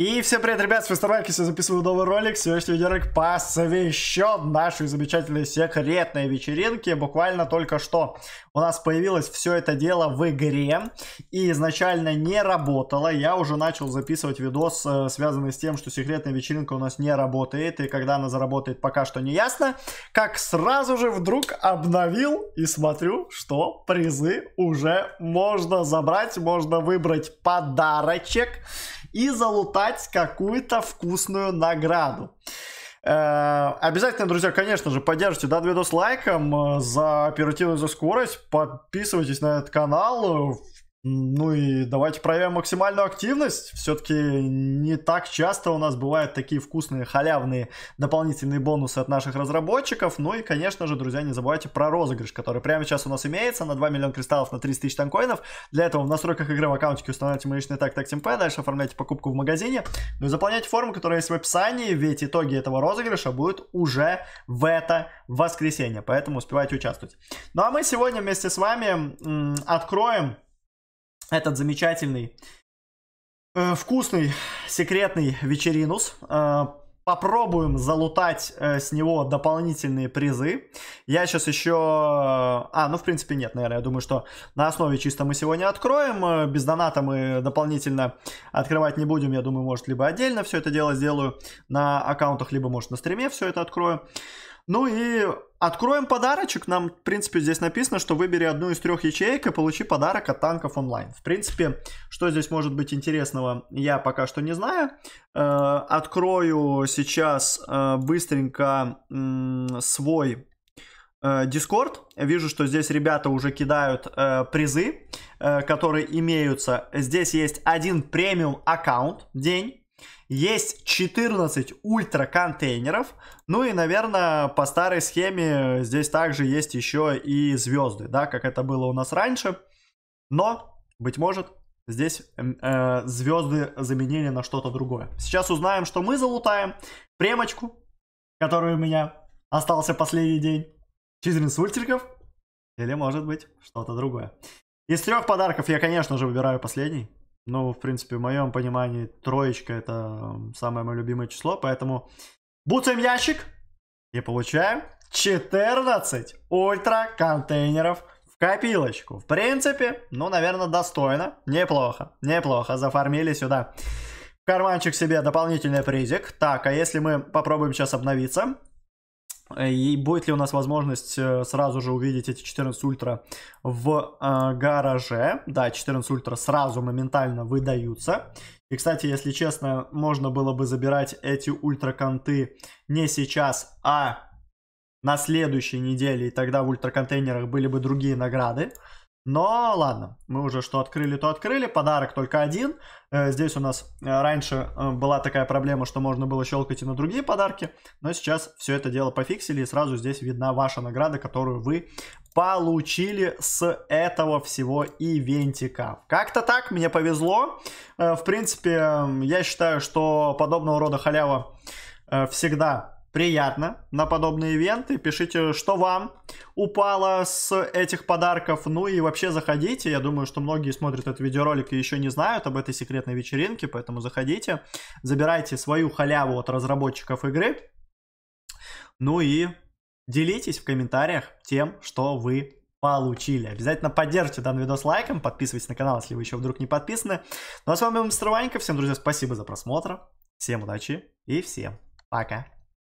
И всем привет, ребят, с Фестерлайкис, я записываю новый ролик. Сегодняшний видеоролик посвящен нашей замечательной секретной вечеринке. Буквально только что у нас появилось все это дело в игре. И изначально не работало. Я уже начал записывать видос, э, связанный с тем, что секретная вечеринка у нас не работает. И когда она заработает, пока что не ясно. Как сразу же вдруг обновил и смотрю, что призы уже можно забрать. Можно выбрать подарочек и залутать какую-то вкусную награду. Э, обязательно, друзья, конечно же, поддержите данный видос лайком э, за оперативную за скорость. Подписывайтесь на этот канал. Ну и давайте проявим максимальную активность. Все-таки не так часто у нас бывают такие вкусные, халявные дополнительные бонусы от наших разработчиков. Ну и, конечно же, друзья, не забывайте про розыгрыш, который прямо сейчас у нас имеется на 2 миллиона кристаллов на 30 тысяч танкоинов. Для этого в настройках игры в аккаунтике устанавливайте мышечный так так ТМП, дальше оформляйте покупку в магазине. Ну и заполняйте форму, которая есть в описании, ведь итоги этого розыгрыша будут уже в это воскресенье. Поэтому успевайте участвовать. Ну а мы сегодня вместе с вами м, откроем этот замечательный, э, вкусный, секретный вечеринус. Э, попробуем залутать э, с него дополнительные призы. Я сейчас еще... Э, а, ну, в принципе, нет, наверное. Я думаю, что на основе чисто мы сегодня откроем. Э, без доната мы дополнительно открывать не будем. Я думаю, может, либо отдельно все это дело сделаю на аккаунтах, либо, может, на стриме все это открою. Ну и откроем подарочек. Нам, в принципе, здесь написано, что выбери одну из трех ячеек и получи подарок от танков онлайн. В принципе, что здесь может быть интересного, я пока что не знаю. Э, открою сейчас э, быстренько свой э, Discord. Вижу, что здесь ребята уже кидают э, призы, э, которые имеются. Здесь есть один премиум аккаунт день. Есть 14 ультра контейнеров. Ну и, наверное, по старой схеме здесь также есть еще и звезды, да, как это было у нас раньше. Но, быть может, здесь эм, э, звезды заменили на что-то другое. Сейчас узнаем, что мы залутаем. Премочку, которую у меня остался последний день. с ультриков. Или, может быть, что-то другое. Из трех подарков я, конечно же, выбираю последний. Ну, в принципе, в моем понимании, троечка это самое мое любимое число, поэтому буцаем ящик и получаем 14 ультра контейнеров в копилочку. В принципе, ну, наверное, достойно. Неплохо, неплохо, зафармили сюда карманчик себе дополнительный призик. Так, а если мы попробуем сейчас обновиться, и будет ли у нас возможность э, сразу же увидеть эти 14 ультра в э, гараже? Да, 14 ультра сразу моментально выдаются. И, кстати, если честно, можно было бы забирать эти ультраконты не сейчас, а на следующей неделе. И тогда в ультраконтейнерах были бы другие награды. Но ладно, мы уже что открыли, то открыли. Подарок только один. Э, здесь у нас э, раньше э, была такая проблема, что можно было щелкать и на другие подарки. Но сейчас все это дело пофиксили. И сразу здесь видна ваша награда, которую вы получили с этого всего ивентика. Как-то так, мне повезло. В принципе, эм, я считаю, что подобного рода халява всегда приятно на подобные ивенты. Пишите, что вам упало с этих подарков. Ну и вообще заходите. Я думаю, что многие смотрят этот видеоролик и еще не знают об этой секретной вечеринке, поэтому заходите, забирайте свою халяву от разработчиков игры. Ну и делитесь в комментариях тем, что вы получили. Обязательно поддержите данный видос лайком, подписывайтесь на канал, если вы еще вдруг не подписаны. Ну а с вами был Мистер Ванька. Всем, друзья, спасибо за просмотр. Всем удачи и всем пока.